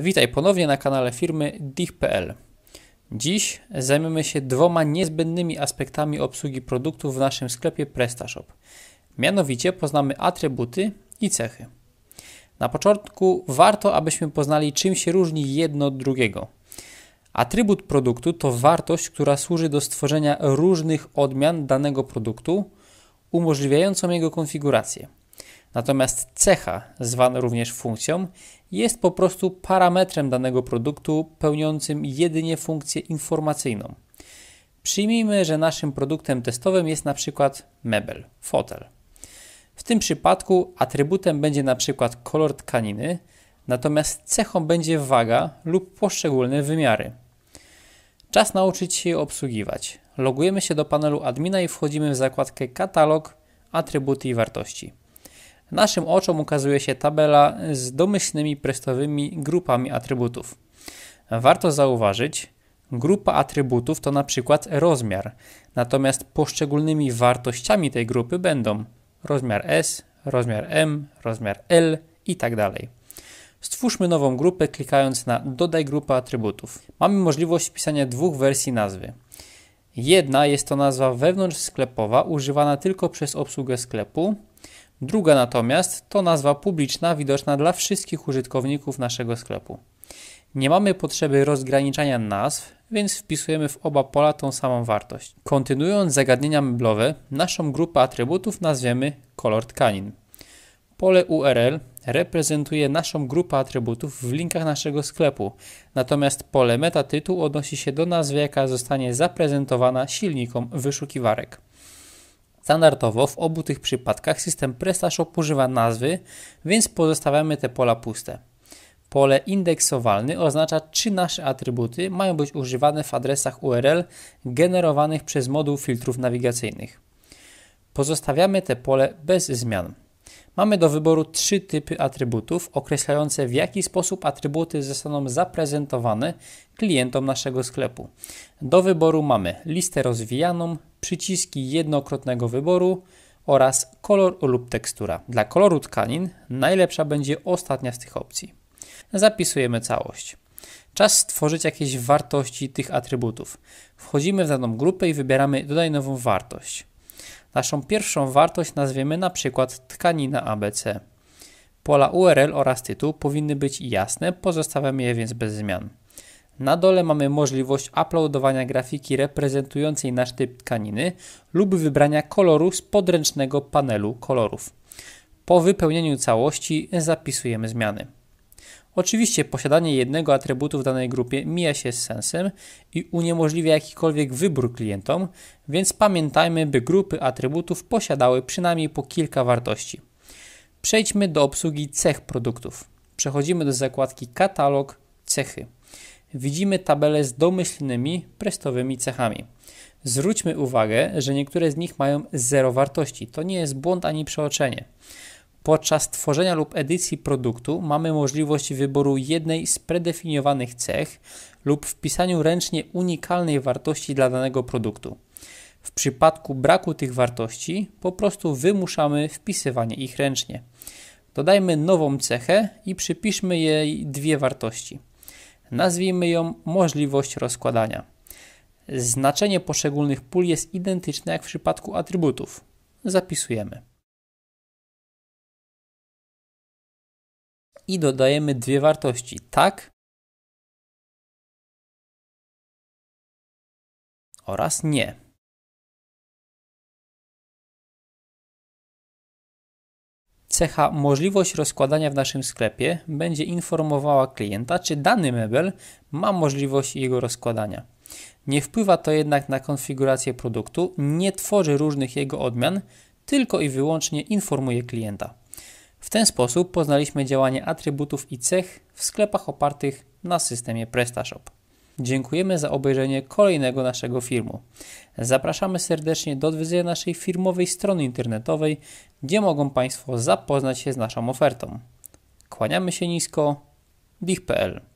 Witaj ponownie na kanale firmy dich.pl. Dziś zajmiemy się dwoma niezbędnymi aspektami obsługi produktów w naszym sklepie PrestaShop. Mianowicie poznamy atrybuty i cechy. Na początku warto, abyśmy poznali czym się różni jedno od drugiego. Atrybut produktu to wartość, która służy do stworzenia różnych odmian danego produktu, umożliwiającą jego konfigurację. Natomiast cecha, zwana również funkcją, jest po prostu parametrem danego produktu pełniącym jedynie funkcję informacyjną. Przyjmijmy, że naszym produktem testowym jest na przykład mebel, fotel. W tym przypadku atrybutem będzie na przykład kolor tkaniny, natomiast cechą będzie waga lub poszczególne wymiary. Czas nauczyć się je obsługiwać. Logujemy się do panelu admina i wchodzimy w zakładkę katalog, atrybuty i wartości. Naszym oczom ukazuje się tabela z domyślnymi prestowymi grupami atrybutów. Warto zauważyć, grupa atrybutów to na przykład rozmiar, natomiast poszczególnymi wartościami tej grupy będą rozmiar S, rozmiar M, rozmiar L itd. Tak Stwórzmy nową grupę klikając na dodaj grupę atrybutów. Mamy możliwość wpisania dwóch wersji nazwy. Jedna jest to nazwa wewnątrzsklepowa używana tylko przez obsługę sklepu, Druga natomiast to nazwa publiczna widoczna dla wszystkich użytkowników naszego sklepu. Nie mamy potrzeby rozgraniczania nazw, więc wpisujemy w oba pola tą samą wartość. Kontynuując zagadnienia meblowe, naszą grupę atrybutów nazwiemy kolor tkanin. Pole URL reprezentuje naszą grupę atrybutów w linkach naszego sklepu, natomiast pole metatytuł odnosi się do nazwy, jaka zostanie zaprezentowana silnikom wyszukiwarek. Standardowo w obu tych przypadkach system PrestaShop używa nazwy, więc pozostawiamy te pola puste. Pole indeksowalny oznacza, czy nasze atrybuty mają być używane w adresach URL generowanych przez moduł filtrów nawigacyjnych. Pozostawiamy te pole bez zmian. Mamy do wyboru trzy typy atrybutów, określające w jaki sposób atrybuty zostaną zaprezentowane klientom naszego sklepu. Do wyboru mamy listę rozwijaną, przyciski jednokrotnego wyboru oraz kolor lub tekstura. Dla koloru tkanin najlepsza będzie ostatnia z tych opcji. Zapisujemy całość. Czas stworzyć jakieś wartości tych atrybutów. Wchodzimy w daną grupę i wybieramy dodaj nową wartość. Naszą pierwszą wartość nazwiemy na przykład tkanina ABC. Pola URL oraz tytuł powinny być jasne, pozostawiamy je więc bez zmian. Na dole mamy możliwość uploadowania grafiki reprezentującej nasz typ tkaniny lub wybrania koloru z podręcznego panelu kolorów. Po wypełnieniu całości zapisujemy zmiany. Oczywiście posiadanie jednego atrybutu w danej grupie mija się z sensem i uniemożliwia jakikolwiek wybór klientom, więc pamiętajmy, by grupy atrybutów posiadały przynajmniej po kilka wartości. Przejdźmy do obsługi cech produktów. Przechodzimy do zakładki katalog cechy. Widzimy tabelę z domyślnymi prestowymi cechami. Zwróćmy uwagę, że niektóre z nich mają zero wartości. To nie jest błąd ani przeoczenie. Podczas tworzenia lub edycji produktu mamy możliwość wyboru jednej z predefiniowanych cech lub wpisaniu ręcznie unikalnej wartości dla danego produktu. W przypadku braku tych wartości po prostu wymuszamy wpisywanie ich ręcznie. Dodajmy nową cechę i przypiszmy jej dwie wartości. Nazwijmy ją możliwość rozkładania. Znaczenie poszczególnych pól jest identyczne jak w przypadku atrybutów. Zapisujemy. i dodajemy dwie wartości tak oraz nie. Cecha możliwość rozkładania w naszym sklepie będzie informowała klienta, czy dany mebel ma możliwość jego rozkładania. Nie wpływa to jednak na konfigurację produktu, nie tworzy różnych jego odmian, tylko i wyłącznie informuje klienta. W ten sposób poznaliśmy działanie atrybutów i cech w sklepach opartych na systemie PrestaShop. Dziękujemy za obejrzenie kolejnego naszego filmu. Zapraszamy serdecznie do odwiedzenia naszej firmowej strony internetowej, gdzie mogą Państwo zapoznać się z naszą ofertą. Kłaniamy się nisko, dich.pl